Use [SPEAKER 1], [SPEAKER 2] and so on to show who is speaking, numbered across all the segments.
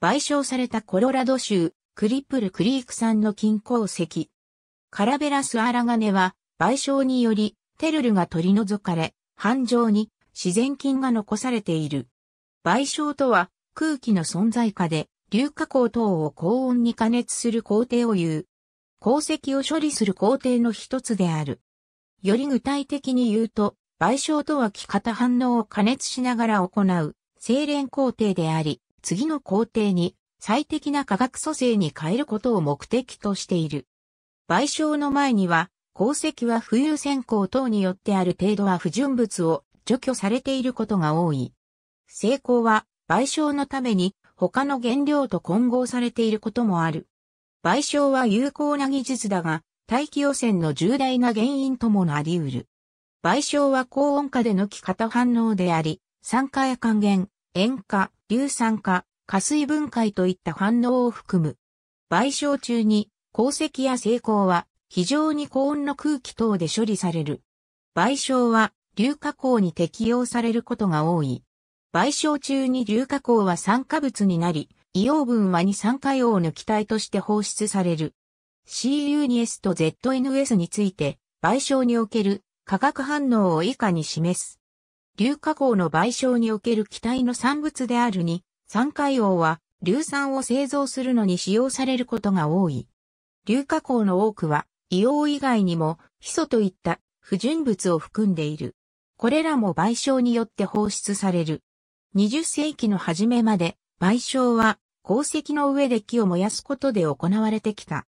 [SPEAKER 1] 賠償されたコロラド州、クリップルクリーク産の金鉱石。カラベラスアラガネは、賠償により、テルルが取り除かれ、繁盛に自然菌が残されている。賠償とは、空気の存在下で、硫化鉱等を高温に加熱する工程を言う。鉱石を処理する工程の一つである。より具体的に言うと、賠償とは気型反応を加熱しながら行う、精錬工程であり、次の工程に最適な化学組成に変えることを目的としている。賠償の前には、鉱石は浮遊選鉱等によってある程度は不純物を除去されていることが多い。成功は賠償のために他の原料と混合されていることもある。賠償は有効な技術だが、大気汚染の重大な原因ともなり得る。賠償は高温下での気方反応であり、酸化や還元、塩化、硫酸化、加水分解といった反応を含む。賠償中に、鉱石や成功は、非常に高温の空気等で処理される。賠償は、硫化鉱に適用されることが多い。賠償中に硫化鉱は酸化物になり、硫黄分は二酸化硫黄の気体として放出される。CU2S と ZNS について、賠償における化学反応を以下に示す。硫化鉱の賠償における気体の産物であるに、酸化硫黄は、硫酸を製造するのに使用されることが多い。硫化鉱の多くは、硫黄以外にも、ヒ素といった不純物を含んでいる。これらも賠償によって放出される。20世紀の初めまで、賠償は、鉱石の上で木を燃やすことで行われてきた。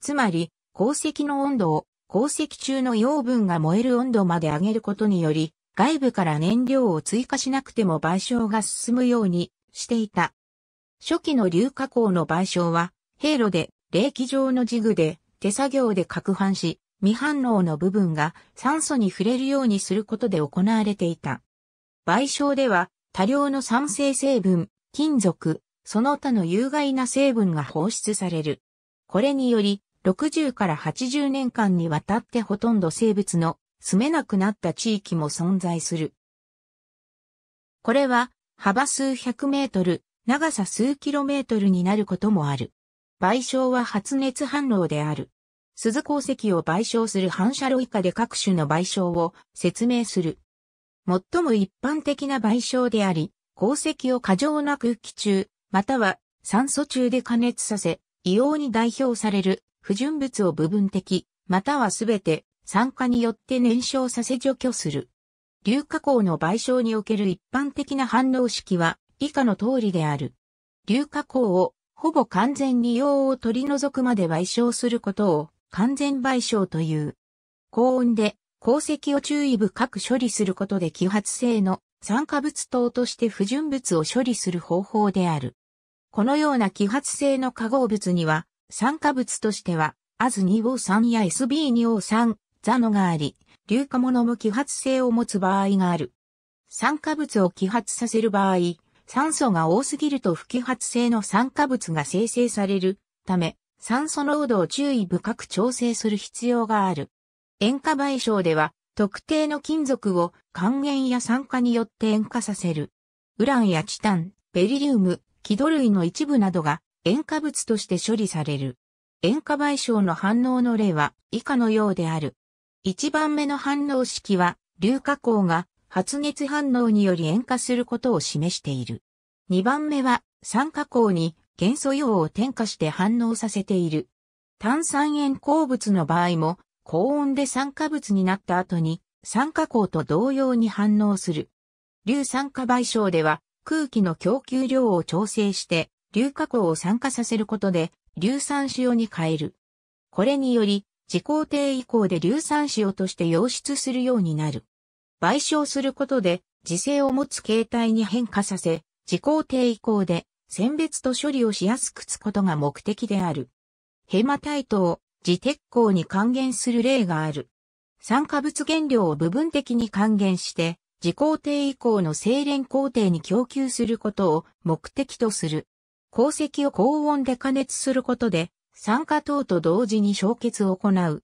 [SPEAKER 1] つまり、鉱石の温度を鉱石中の養分が燃える温度まで上げることにより、外部から燃料を追加しなくても賠償が進むようにしていた。初期の硫化鉱の賠償は、平路で、冷気状のジグで、手作業で攪拌し、未反応の部分が酸素に触れるようにすることで行われていた。賠償では、多量の酸性成分、金属、その他の有害な成分が放出される。これにより、60から80年間にわたってほとんど生物の住めなくなった地域も存在する。これは幅数百メートル、長さ数キロメートルになることもある。賠償は発熱反応である。鈴鉱石を賠償する反射炉以下で各種の賠償を説明する。最も一般的な賠償であり、鉱石を過剰な空気中、または酸素中で加熱させ、異様に代表される不純物を部分的、または全て酸化によって燃焼させ除去する。硫化鉱の賠償における一般的な反応式は以下の通りである。硫化鉱をほぼ完全に用を取り除くまで賠償することを完全賠償という。高温で鉱石を注意深く処理することで揮発性の酸化物等として不純物を処理する方法である。このような揮発性の化合物には酸化物としては、アズ 2O3 や SB2O3、座のがあり、硫化物も揮発性を持つ場合がある。酸化物を揮発させる場合、酸素が多すぎると不揮発性の酸化物が生成されるため、酸素濃度を注意深く調整する必要がある。塩化賠償では、特定の金属を還元や酸化によって塩化させる。ウランやチタン、ベリリウム、気土類の一部などが塩化物として処理される。塩化賠償の反応の例は以下のようである。一番目の反応式は、硫化鋼が発熱反応により塩化することを示している。二番目は、酸化鋼に元素用を添加して反応させている。炭酸塩鉱物の場合も、高温で酸化物になった後に、酸化鋼と同様に反応する。硫酸化賠償では、空気の供給量を調整して、硫化鋼を酸化させることで、硫酸塩に変える。これにより、始皇帝以降で硫酸塩として溶出するようになる。賠償することで、磁性を持つ形態に変化させ、時効定以降で、選別と処理をしやすくつことが目的である。ヘマタイトを、自鉄鋼に還元する例がある。酸化物原料を部分的に還元して、時効定以降の精錬工程に供給することを目的とする。鉱石を高温で加熱することで、酸化等と同時に焼結を行う。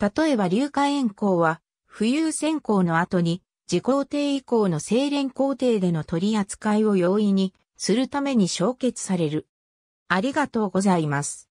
[SPEAKER 1] 例えば硫化塩鉱は、浮遊選鉱の後に、自工程以降の精錬工程での取り扱いを容易にするために焼結される。ありがとうございます。